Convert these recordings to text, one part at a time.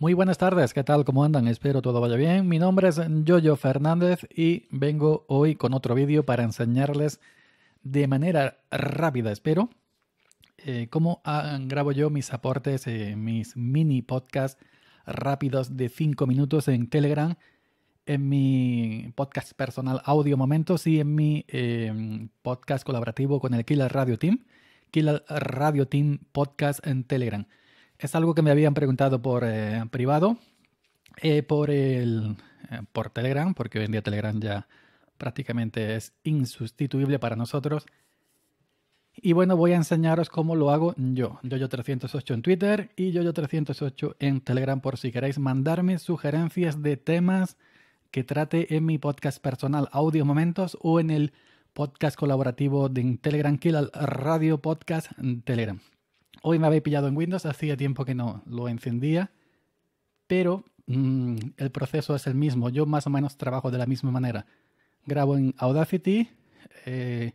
Muy buenas tardes, ¿qué tal? ¿Cómo andan? Espero todo vaya bien. Mi nombre es Jojo Fernández y vengo hoy con otro vídeo para enseñarles de manera rápida, espero, eh, cómo grabo yo mis aportes, eh, mis mini podcasts rápidos de 5 minutos en Telegram, en mi podcast personal Audio Momentos y en mi eh, podcast colaborativo con el Killer Radio Team, Killer Radio Team Podcast en Telegram es algo que me habían preguntado por eh, privado, eh, por, el, eh, por Telegram, porque hoy en día Telegram ya prácticamente es insustituible para nosotros. Y bueno, voy a enseñaros cómo lo hago yo. YoYo308 en Twitter y YoYo308 en Telegram por si queréis mandarme sugerencias de temas que trate en mi podcast personal Audio Momentos o en el podcast colaborativo de Telegram, que el Radio Podcast Telegram. Hoy me había pillado en Windows, hacía tiempo que no lo encendía, pero mm, el proceso es el mismo. Yo más o menos trabajo de la misma manera. Grabo en Audacity, eh,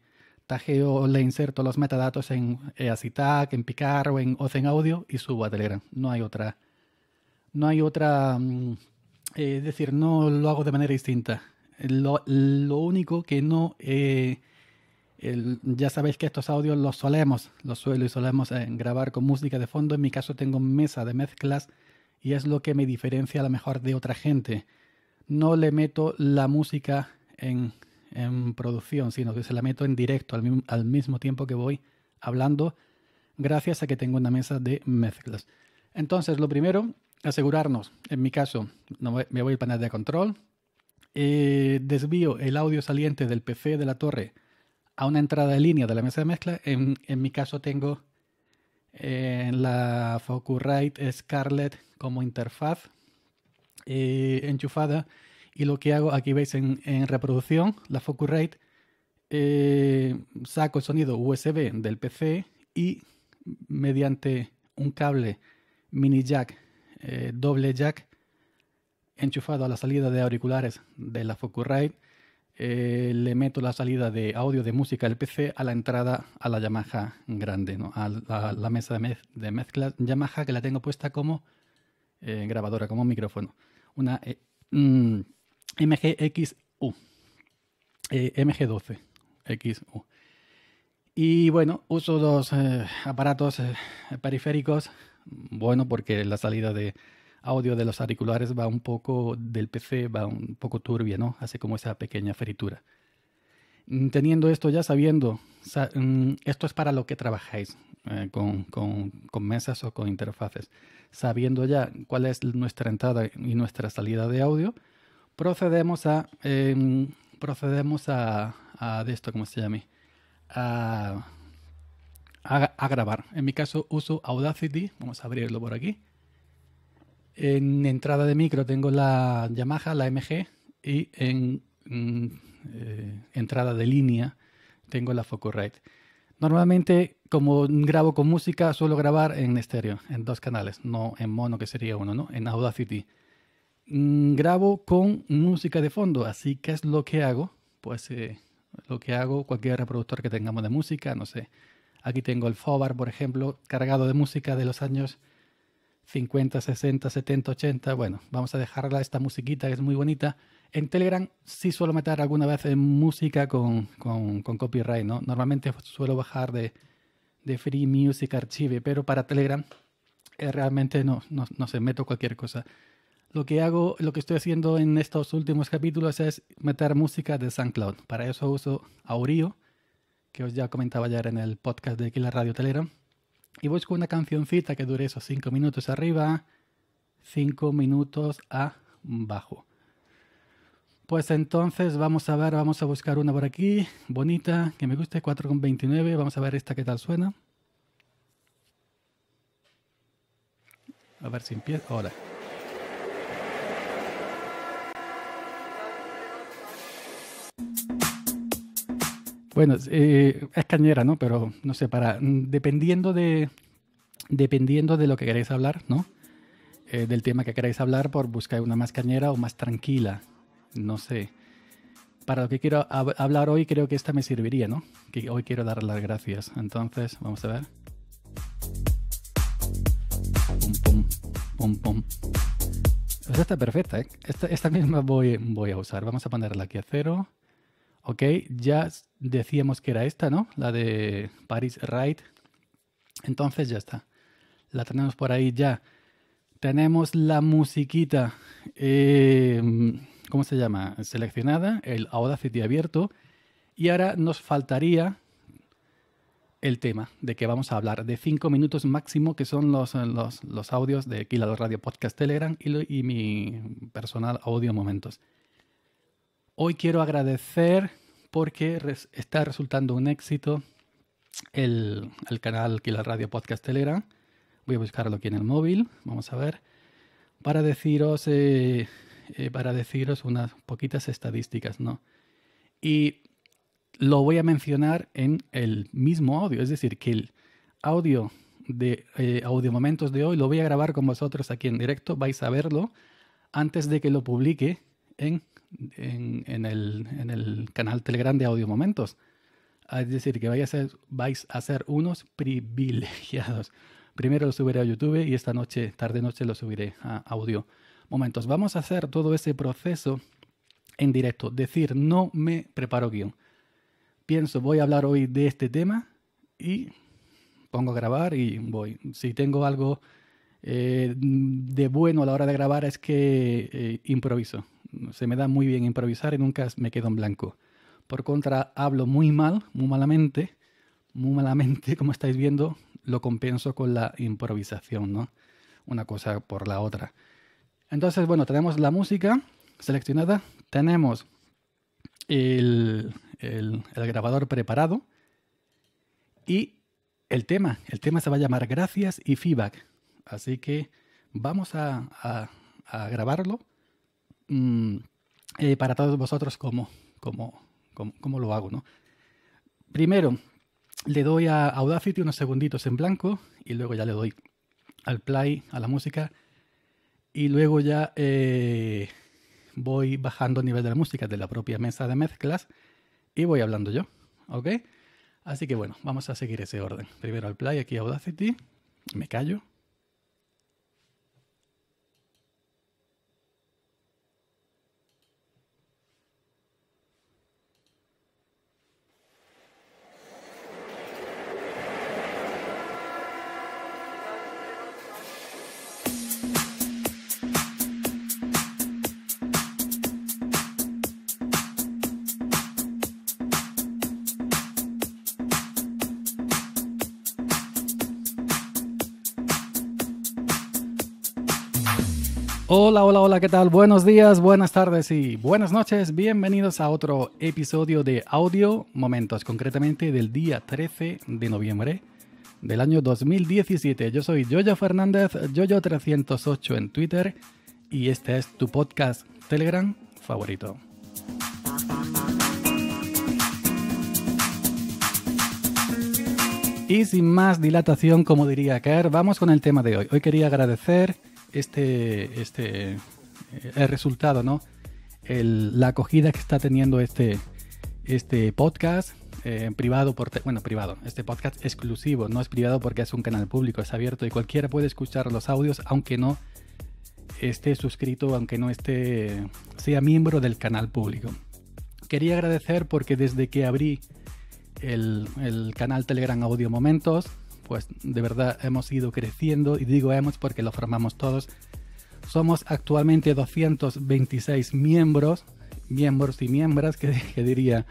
tajeo, le inserto los metadatos en eAcitac, en Picar o en Ozen Audio y subo a Telegram. No hay otra. No hay otra. Mm, eh, es decir, no lo hago de manera distinta. Lo, único que no ya sabéis que estos audios los solemos, los suelo y solemos eh, grabar con música de fondo. En mi caso tengo mesa de mezclas y es lo que me diferencia a lo mejor de otra gente. No le meto la música en, producción, sino que se la meto en directo al, mismo tiempo que voy hablando, gracias a que tengo una mesa de mezclas. Entonces, lo primero, asegurarnos, en mi caso, me voy al panel de control, eh, desvío el audio saliente del PC de la torre a una entrada de línea de la mesa de mezcla. En, mi caso tengo eh, la Focusrite Scarlett como interfaz eh, enchufada y lo que hago, aquí veis en, reproducción, la Focusrite, eh, saco el sonido USB del PC y mediante un cable mini jack, doble jack, enchufado a la salida de auriculares de la Focusrite, eh, le meto la salida de audio de música del PC a la entrada a la Yamaha grande, a la, mesa de, mezcla Yamaha que la tengo puesta como eh, grabadora, como micrófono. Una eh, MGXU, mm, MG12XU. Y bueno, uso dos aparatos periféricos, bueno, porque la salida de, audio de los auriculares va un poco del PC, va un poco turbia, ¿no? Hace como esa pequeña fritura. Mm, teniendo esto ya sabiendo, mm, esto es para lo que trabajáis eh, con, mesas o con interfaces. Sabiendo ya cuál es nuestra entrada y nuestra salida de audio, procedemos a, em, procedemos a, de esto, ¿cómo se llama? a grabar. En mi caso uso Audacity, vamos a abrirlo por aquí. En entrada de micro tengo la Yamaha, la MG, y en mm, eh, entrada de línea tengo la Focusrite. Normalmente, como grabo con música, suelo grabar en estéreo, en dos canales, no en mono, que sería uno, ¿no? En Audacity. Mm, grabo con música de fondo, así que es lo que hago. Pues eh, lo que hago, cualquier reproductor que tengamos de música, no sé. Aquí tengo el Fobar, por ejemplo, cargado de música de los años 50, 60, 70, 80. Bueno, vamos a dejarla esta musiquita que es muy bonita. En Telegram sí suelo meter alguna vez música con, con, con, copyright, ¿no? Normalmente suelo bajar de, Free Music Archive, pero para Telegram eh, realmente no, no, no meto cualquier cosa. Lo que hago, lo que estoy haciendo en estos últimos capítulos es meter música de SoundCloud. Para eso uso Aurio, que os ya comentaba ayer en el podcast de la Radio Telegram y busco una cancioncita que dure esos 5 minutos arriba, 5 minutos abajo. Pues entonces vamos a ver, vamos a buscar una por aquí, bonita, que me guste, 4,29. Vamos a ver esta qué tal suena. A ver si empieza. Hola. Bueno, eh, es cañera, ¿no? Pero no sé, para. Mm, dependiendo de. Dependiendo de lo que queráis hablar, ¿no? Eh, del tema que queráis hablar, por buscar una más cañera o más tranquila. No sé. Para lo que quiero hablar hoy, creo que esta me serviría, ¿no? Que hoy quiero dar las gracias. Entonces, vamos a ver. Pum, pum, pum, pum. Pues esta está perfecta, ¿eh? Esta, misma voy, voy a usar. Vamos a ponerla aquí a cero. ¿ok? Ya decíamos que era esta, ¿no? La de Paris Ride. Entonces ya está. La tenemos por ahí ya. Tenemos la musiquita, em, ¿cómo se llama? Seleccionada, el Audacity abierto. Y ahora nos faltaría el tema de que vamos a hablar, de cinco minutos máximo, que son los, audios de la Radio Podcast Telegram y mi personal audio momentos hoy quiero agradecer porque está resultando un éxito el, canal que la radio podcastelera. Voy a buscarlo aquí en el móvil, vamos a ver, para deciros, eh, eh, para deciros unas poquitas estadísticas, ¿no? Y lo voy a mencionar en el mismo audio, es decir, que el audio de eh, audio momentos de hoy lo voy a grabar con vosotros aquí en directo, vais a verlo antes de que lo publique en en, el, canal Telegram de Audio Momentos. Ah, es decir, que vais a ser, unos privilegiados. Primero lo subiré a YouTube y esta noche, tarde noche, lo subiré a audio. Momentos, vamos a hacer todo ese proceso en directo. Decir, no me preparo guión. Pienso, voy a hablar hoy de este tema y pongo a grabar y voy. Si tengo algo eh, de bueno a la hora de grabar es que eh, improviso se me da muy bien improvisar y nunca me quedo en blanco. Por contra, hablo muy mal, muy malamente, muy malamente, como estáis viendo, lo compenso con la improvisación, ¿no? Una cosa por la otra. Entonces, bueno, tenemos la música seleccionada, tenemos el, grabador preparado y el tema. El tema se va a llamar Gracias y Feedback. Así que vamos a grabarlo Mm, eh, para todos vosotros como cómo, cómo, lo hago. ¿no? Primero, le doy a Audacity unos segunditos en blanco y luego ya le doy al play, a la música y luego ya eh, voy bajando el nivel de la música de la propia mesa de mezclas y voy hablando yo, ¿ok? Así que bueno, vamos a seguir ese orden. Primero al play, aquí Audacity, me callo, Hola, hola, hola, ¿qué tal? Buenos días, buenas tardes y buenas noches. Bienvenidos a otro episodio de Audio Momentos, concretamente del día 13 de noviembre del año 2017. Yo soy Yoya Fernández, Yoyo308 en Twitter y este es tu podcast Telegram favorito. Y sin más dilatación, como diría Kerr, vamos con el tema de hoy. Hoy quería agradecer este, este, eh, el resultado, ¿no? la acogida que está teniendo este, este podcast eh, privado, por bueno, privado, este podcast exclusivo, no es privado porque es un canal público, es abierto y cualquiera puede escuchar los audios, aunque no esté suscrito, aunque no esté, sea miembro del canal público. Quería agradecer porque desde que abrí el, el canal Telegram Audio Momentos, pues de verdad hemos ido creciendo y digo hemos porque lo formamos todos. Somos actualmente 226 miembros, miembros y miembros que, diría,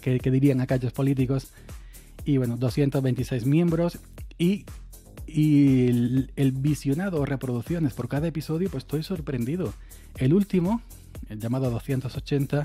que, dirían aquellos políticos. Y bueno, 226 miembros y, y el, el visionado reproducciones por cada episodio, pues estoy sorprendido. El último, el llamado 280,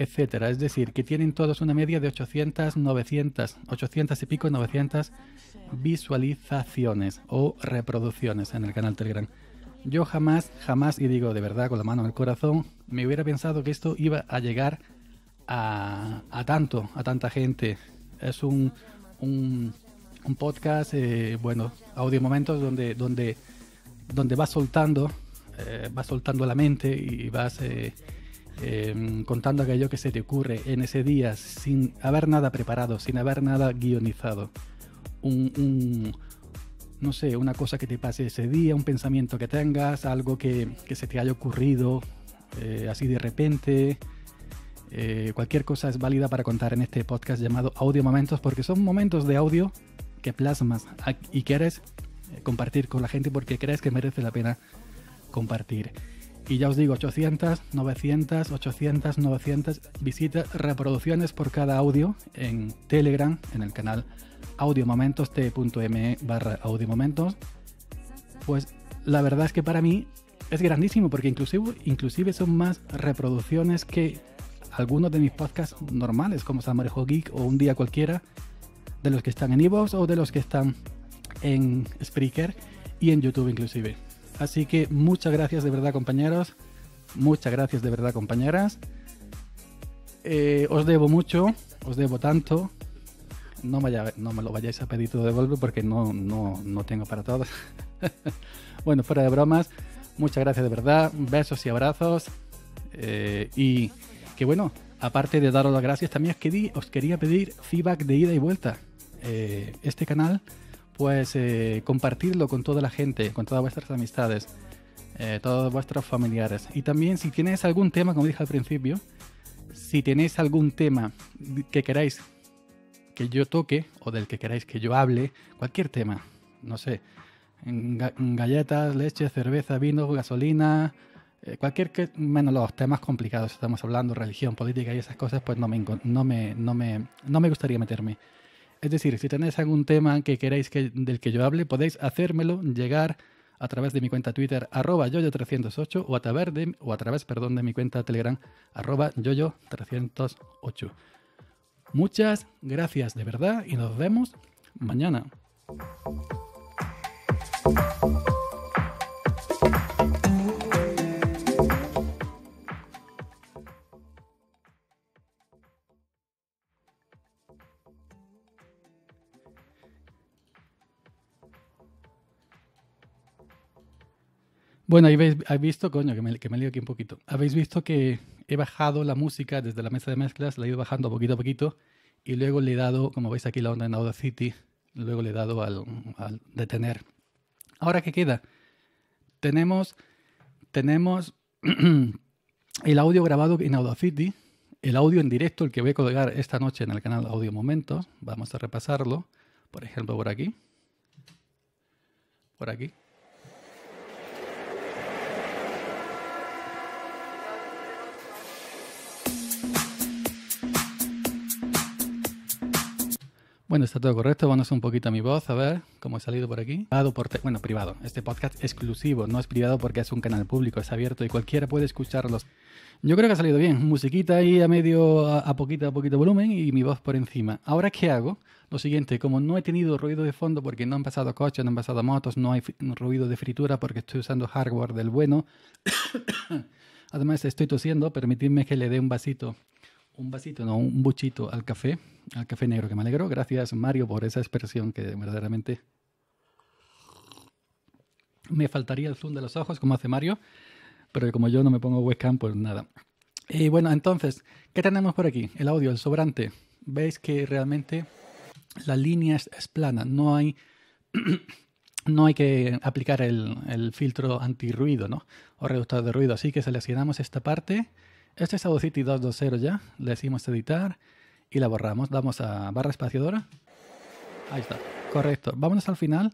etcétera. Es decir, que tienen todos una media de 800, 900, 800 y pico, 900 visualizaciones o reproducciones en el canal Telegram. Yo jamás, jamás, y digo de verdad con la mano en el corazón, me hubiera pensado que esto iba a llegar a, tanto, a tanta gente. Es un, podcast, eh, bueno, audio momentos donde, donde, donde vas soltando, eh, vas soltando la mente y vas... Eh, Em, contando aquello que se te ocurre en ese día sin haber nada preparado, sin haber nada guionizado. Un, no sé, una cosa que te pase ese día, un pensamiento que tengas, algo que, que se te haya ocurrido eh, así de repente. Eh, cualquier cosa es válida para contar en este podcast llamado Audio Momentos, porque son momentos de audio que plasmas y quieres eh, compartir con la gente porque crees que merece la pena compartir. Y ya os digo, 800, 900, 800, 900 visitas, reproducciones por cada audio en Telegram, en el canal audiomomentos, t.me e barra audiomomentos. Pues la verdad es que para mí es grandísimo porque inclusive, inclusive son más reproducciones que algunos de mis podcasts normales como Samarejo Geek o Un Día Cualquiera, de los que están en Evox o de los que están en Spreaker y en YouTube inclusive. Así que muchas gracias de verdad compañeros, muchas gracias de verdad compañeras. Eh, os debo mucho, os debo tanto. No, no me lo vayáis a pedir todo de vuelta porque no, no, no tengo para todos. bueno, fuera de bromas, muchas gracias de verdad, besos y abrazos. Eh, y que bueno, aparte de daros las gracias, también os quería pedir feedback de ida y vuelta. Eh, este canal pues eh, compartirlo con toda la gente, con todas vuestras amistades, eh, todos vuestros familiares. Y también si tenéis algún tema, como dije al principio, si tenéis algún tema que queráis que yo toque o del que queráis que yo hable, cualquier tema, no sé, galletas, leche, cerveza, vino, gasolina, eh, cualquier que, menos los temas complicados, estamos hablando religión, política y esas cosas, pues no me, no me, no me gustaría meterme. Es decir, si tenéis algún tema que queráis que, del que yo hable, podéis hacérmelo llegar a través de mi cuenta Twitter, arroba yoyo308, o a través, de mi cuenta Telegram, arroba yoyo308. Muchas gracias de verdad y nos vemos mañana. Bueno, ahí habéis, visto, coño, que me, que me lío aquí un poquito. Habéis visto que he bajado la música desde la mesa de mezclas, la he ido bajando poquito a poquito y luego le he dado, como veis aquí la onda en Audacity, luego le he dado al, detener. Ahora, ¿qué queda? Tenemos, tenemos el audio grabado en Audacity, el audio en directo, el que voy a colgar esta noche en el canal Audio Momentos. Vamos a repasarlo, por ejemplo, por aquí. Por aquí. Bueno, está todo correcto. Vamos un poquito a mi voz, a ver cómo ha salido por aquí. bueno, privado. Este podcast exclusivo, no es privado porque es un canal público, es abierto y cualquiera puede escucharlos. Yo creo que ha salido bien. Musiquita ahí a medio, a, poquito a poquito volumen y mi voz por encima. Ahora, ¿qué hago? Lo siguiente, como no he tenido ruido de fondo porque no han pasado coches, no han pasado motos, no hay ruido de fritura porque estoy usando hardware del bueno. Además, estoy tosiendo. Permitidme que le dé un vasito un vasito, no, un buchito al café, al café negro que me alegro. Gracias Mario por esa expresión que verdaderamente me faltaría el zoom de los ojos como hace Mario, pero como yo no me pongo webcam, pues nada. Y eh, bueno, entonces, ¿qué tenemos por aquí? El audio, el sobrante. Veis que realmente la línea es, plana, no hay, no hay que aplicar el, filtro antirruido, ¿no? O reductor de ruido. Así que seleccionamos esta parte este es Audacity 2.2.0 ya. Le decimos editar y la borramos. Damos a barra espaciadora. Ahí está. Correcto. Vámonos al final.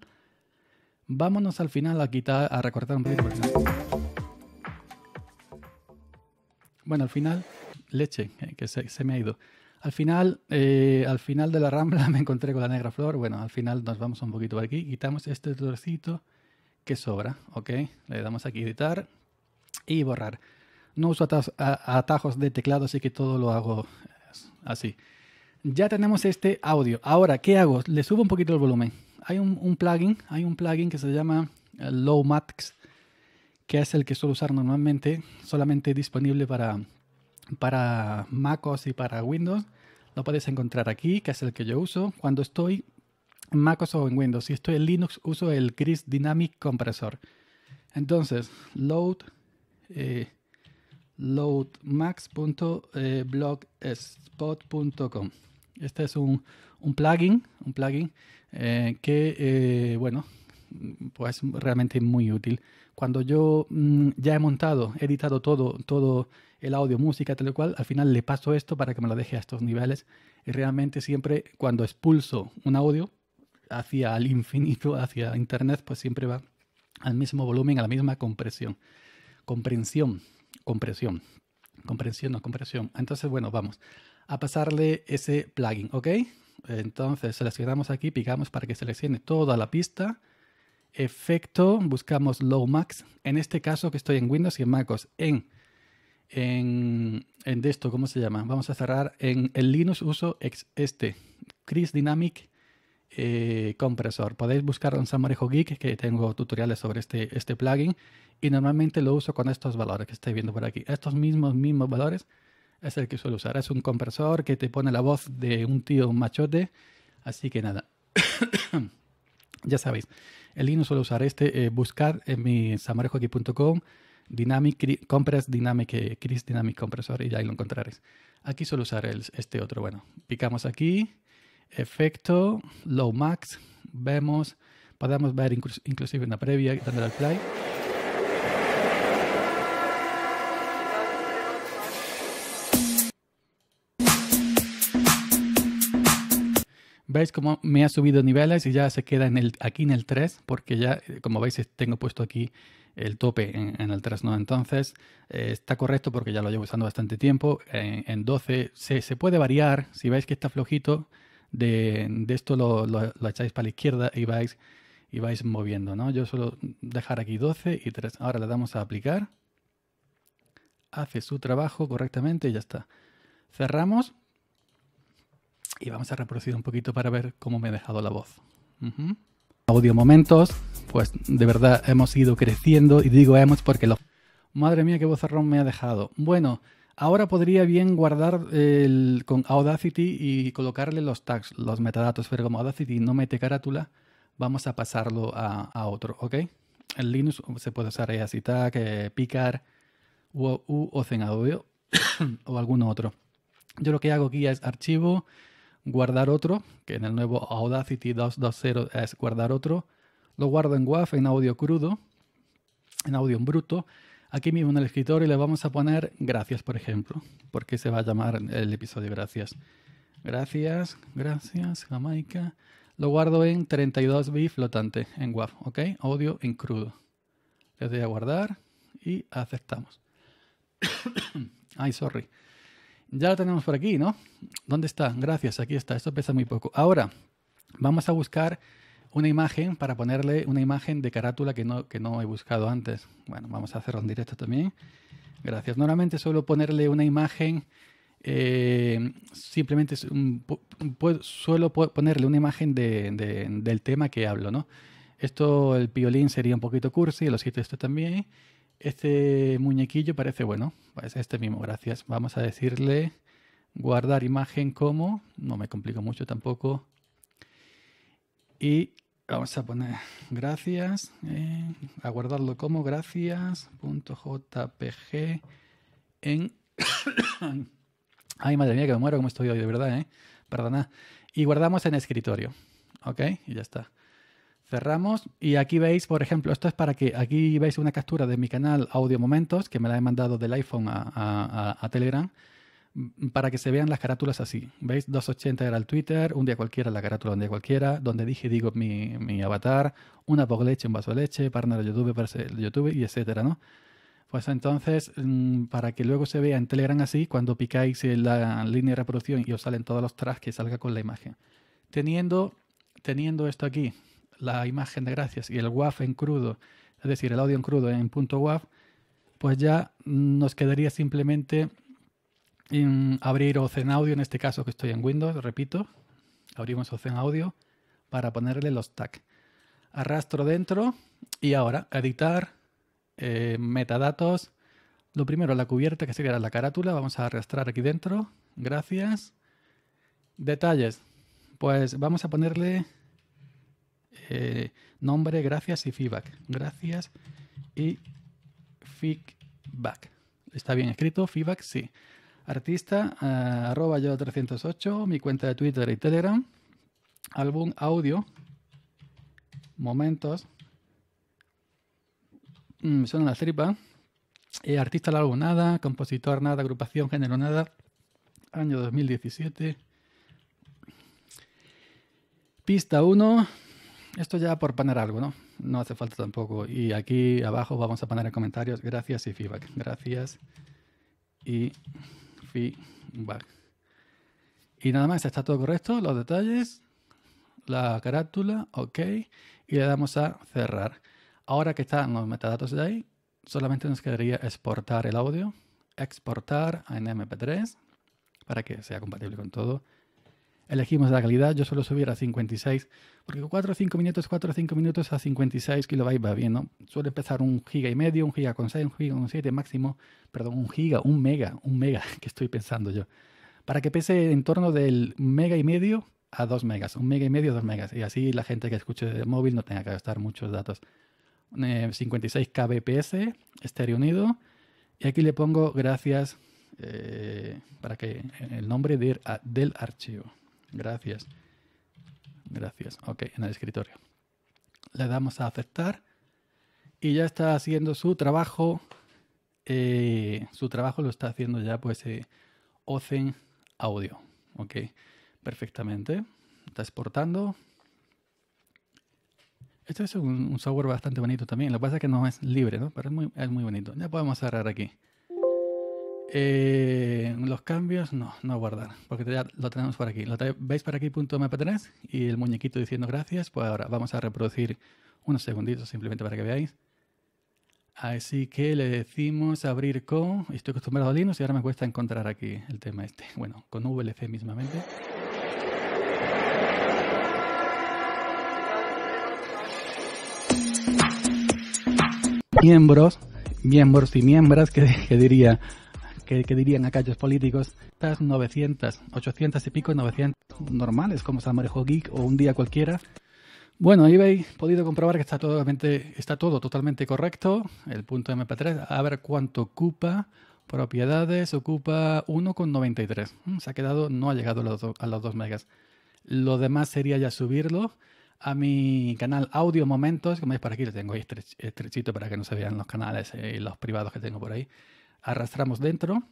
Vámonos al final a quitar, a recortar un poquito. Bueno, al final, leche, eh, que se, me ha ido. Al final, eh, al final de la rambla me encontré con la negra flor. Bueno, al final nos vamos un poquito por aquí. Quitamos este trocito que sobra, ¿ok? Le damos aquí editar y borrar. No uso atajos de teclado, así que todo lo hago así. Ya tenemos este audio. Ahora, ¿qué hago? Le subo un poquito el volumen. Hay un, plugin, hay un plugin que se llama eh, Lowmax, que es el que suelo usar normalmente, solamente disponible para, para MacOS y para Windows. Lo puedes encontrar aquí, que es el que yo uso cuando estoy en MacOS o en Windows. Si estoy en Linux, uso el Chris Dynamic Compressor. Entonces, load eh, loadmax.blogspot.com. Eh, este es un, un, plugin, un plugin eh, que, eh, bueno, pues realmente muy útil. Cuando yo mm, ya he montado, he editado todo, todo el audio, música, tal y cual, al final le paso esto para que me lo deje a estos niveles. Y realmente siempre cuando expulso un audio hacia el infinito, hacia internet, pues siempre va al mismo volumen, a la misma compresión. Comprensión, Compresión. Comprensión, no compresión. Entonces, bueno, vamos a pasarle ese plugin, ¿ok? Entonces seleccionamos aquí, picamos para que seleccione toda la pista. Efecto, buscamos Low Max. En este caso que estoy en Windows y en MacOS, en, en, en esto, ¿cómo se llama? Vamos a cerrar. En el Linux uso este, Chris Dynamic eh, compresor. Podéis buscar en Samorejo Geek, que tengo tutoriales sobre este, este plugin, y normalmente lo uso con estos valores que estáis viendo por aquí. Estos mismos, mismos valores es el que suelo usar. Es un compresor que te pone la voz de un tío machote, así que nada. ya sabéis, el Linux suelo usar este, eh, buscar en mi samarejogeek.com Dynamic, compress Dynamic, eh, Chris Dynamic Compressor y ahí lo encontraréis. Aquí suelo usar el, este otro. Bueno, picamos aquí efecto, low max, vemos, podemos ver inclusive en la previa dando al play. ¿Veis cómo me ha subido niveles y ya se queda en el, aquí en el 3? Porque ya, eh, como veis, tengo puesto aquí el tope en, el 3, ¿no? Entonces, eh, está correcto porque ya lo llevo usando bastante tiempo. Eh, en, 12 se, se, puede variar. Si veis que está flojito, de, esto lo, echáis para la izquierda y vais, y vais moviendo, ¿no? Yo suelo dejar aquí 12 y 3. Ahora le damos a aplicar. Hace su trabajo correctamente y ya está. Cerramos. Y vamos a reproducir un poquito para ver cómo me ha dejado la voz. Audio momentos, pues de verdad hemos ido creciendo y digo hemos porque lo... Madre mía, qué voz vozarrón me ha dejado. Bueno, Ahora podría bien guardar con Audacity y colocarle los tags, los metadatos, pero como Audacity no mete carátula, vamos a pasarlo a, otro, ¿ok? En Linux se puede usar ya Tag, eh, Picar u, u Audio o alguno otro. Yo lo que hago aquí es archivo, guardar otro, que en el nuevo Audacity 2.2.0 es guardar otro. Lo guardo en WAF, en audio crudo, en audio en bruto Aquí mismo en el escritorio le vamos a poner gracias, por ejemplo, porque se va a llamar el episodio gracias. Gracias, gracias, Jamaica. Lo guardo en 32 bits flotante en WAV, ¿ok? Audio en crudo. Le doy a guardar y aceptamos. Ay, sorry. Ya lo tenemos por aquí, ¿no? ¿Dónde está? Gracias, aquí está. Esto pesa muy poco. Ahora, vamos a buscar una imagen para ponerle una imagen de carátula que no, que no he buscado antes. Bueno, vamos a hacerlo en directo también. Gracias. Normalmente suelo ponerle una imagen, eh, simplemente suelo ponerle una imagen del tema que hablo, ¿no? Esto, el violín sería un poquito cursi, lo siento esto también. Este muñequillo parece bueno, es pues este mismo, gracias. Vamos a decirle guardar imagen como, no me complico mucho tampoco. Y vamos a poner gracias, eh, a guardarlo como gracias.jpg en... Ay, madre mía, que me muero como estoy hoy, de verdad, eh. Perdona. Y guardamos en escritorio, ¿ok? Y ya está. Cerramos y aquí veis, por ejemplo, esto es para que aquí veis una captura de mi canal Audio Momentos que me la he mandado del iPhone a Telegram Mm, para que se vean las carátulas así. ¿Veis? 280 era el Twitter, un día cualquiera la carátula, un día cualquiera, donde dije, digo, mi, avatar, una poco leche, un vaso de leche, nada de YouTube, ser el YouTube, y etcétera, ¿no? Pues entonces, mm, para que luego se vea en Telegram así, cuando picáis la línea de reproducción y os salen todos los tracks, que salga con la imagen. Teniendo, teniendo esto aquí, la imagen de gracias y el WAF en crudo, es decir, el audio en crudo en punto .wav, pues ya nos quedaría simplemente abrir Ocean Audio, en este caso que estoy en Windows, repito, abrimos Ocean Audio para ponerle los tags. Arrastro dentro y ahora editar, eh, metadatos. Lo primero, la cubierta que sería la carátula, vamos a arrastrar aquí dentro. Gracias. Detalles, pues vamos a ponerle eh, nombre, gracias y feedback. Gracias y feedback. ¿Está bien escrito? Feedback, sí artista eh, arroba yo 308, mi cuenta de Twitter y Telegram, álbum audio, momentos, mm, me suena la tripa, eh, artista álbum, nada, compositor nada, agrupación género nada, año 2017. Pista 1, esto ya por poner algo, ¿no? No hace falta tampoco. Y aquí abajo vamos a poner en comentarios gracias y feedback. Gracias y y nada más, está todo correcto, los detalles, la carátula, ok, y le damos a cerrar. Ahora que están los metadatos de ahí, solamente nos quedaría exportar el audio, exportar en MP3 para que sea compatible con todo elegimos la calidad, yo suelo subir a 56, porque 4 o 5 minutos, 4 o 5 minutos a 56 kilobytes va bien, ¿no? Suele empezar un giga y medio, un giga con 6, un giga con 7 máximo, perdón, un giga, un mega, un mega, que estoy pensando yo, para que pese en torno del mega y medio a 2 megas, un mega y medio a 2 megas, y así la gente que escuche de móvil no tenga que gastar muchos datos. 56 eh, kbps, estéreo unido, y aquí le pongo gracias eh, para que el nombre de, del archivo. Gracias. Gracias. Ok, en el escritorio. Le damos a aceptar y ya está haciendo su trabajo. Eh, su trabajo lo está haciendo ya pues eh, Audio. Ok, perfectamente. Está exportando. Este es un, software bastante bonito también. Lo que pasa es que no es libre, ¿no? Pero es muy, es muy bonito. Ya podemos cerrar aquí. Eh, los cambios, no, no guardar, porque ya lo tenemos por aquí. veis por aquí punto mp3 y el muñequito diciendo gracias. Pues ahora vamos a reproducir unos segunditos simplemente para que veáis. Así que le decimos abrir con. Estoy acostumbrado a Linux y ahora me cuesta encontrar aquí el tema este. Bueno, con VLC mismamente. Miembros, miembros y miembras, que diría que, dirían aquellos políticos, estas 900, 800 y pico, 900 normales, como San Marejo Geek o un día cualquiera. Bueno, ahí habéis podido comprobar que está, totalmente, está todo totalmente correcto, el punto MP3, a ver cuánto ocupa, propiedades, ocupa 1,93, mm, se ha quedado, no ha llegado a los, 2 megas. Lo demás sería ya subirlo a mi canal Audio Momentos, como veis por aquí, lo tengo ahí estrechito para que no se vean los canales eh, y los privados que tengo por ahí arrastramos dentro,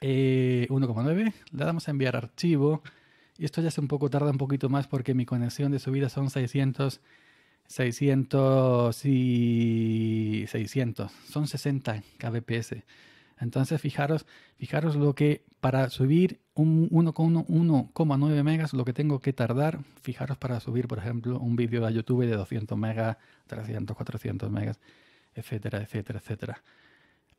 1,9, eh, le damos a enviar archivo, y esto ya es un poco, tarda un poquito más porque mi conexión de subida son 600, 600 y 600, son 60 kbps. Entonces, fijaros, fijaros lo que para subir un 1,9 megas, lo que tengo que tardar, fijaros para subir, por ejemplo, un vídeo a YouTube de 200 megas, 300, 400 megas, etcétera, etcétera, etcétera.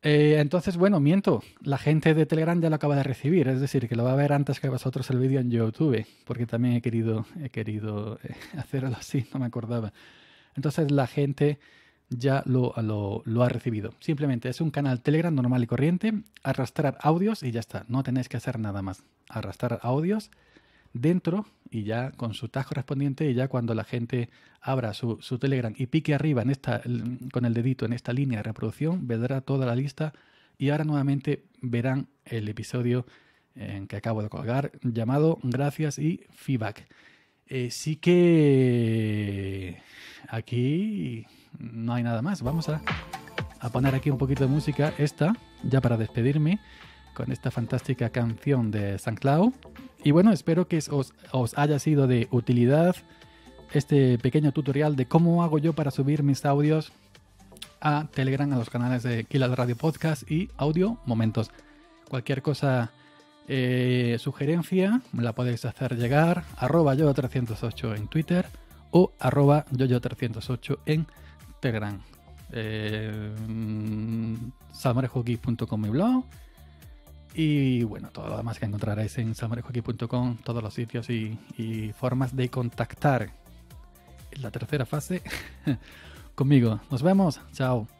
Eh, entonces, bueno, miento. La gente de Telegram ya lo acaba de recibir, es decir, que lo va a ver antes que vosotros el vídeo en YouTube, porque también he querido, he querido eh, hacerlo así, no me acordaba. Entonces, la gente ya lo, lo, ha recibido. Simplemente es un canal Telegram normal y corriente, arrastrar audios y ya está. No tenéis que hacer nada más. Arrastrar audios dentro y ya con su tag correspondiente y ya cuando la gente abra su, Telegram y pique arriba en esta, con el dedito en esta línea de reproducción, verá toda la lista y ahora nuevamente verán el episodio en que acabo de colgar llamado Gracias y Feedback. Eh, sí que aquí no hay nada más. Vamos a, a poner aquí un poquito de música, esta, ya para despedirme con esta fantástica canción de San Clau. Y bueno, espero que os, haya sido de utilidad este pequeño tutorial de cómo hago yo para subir mis audios a Telegram, a los canales de Kilas Radio Podcast y Audio Momentos. Cualquier cosa, eh, sugerencia, la podéis hacer llegar arroba yo 308 en Twitter o arroba yo 308 en Telegram. Eh, mm, mi blog y bueno, todo lo demás que encontraréis en samarejoqui.com, todos los sitios y, y, formas de contactar en la tercera fase conmigo. Nos vemos, chao.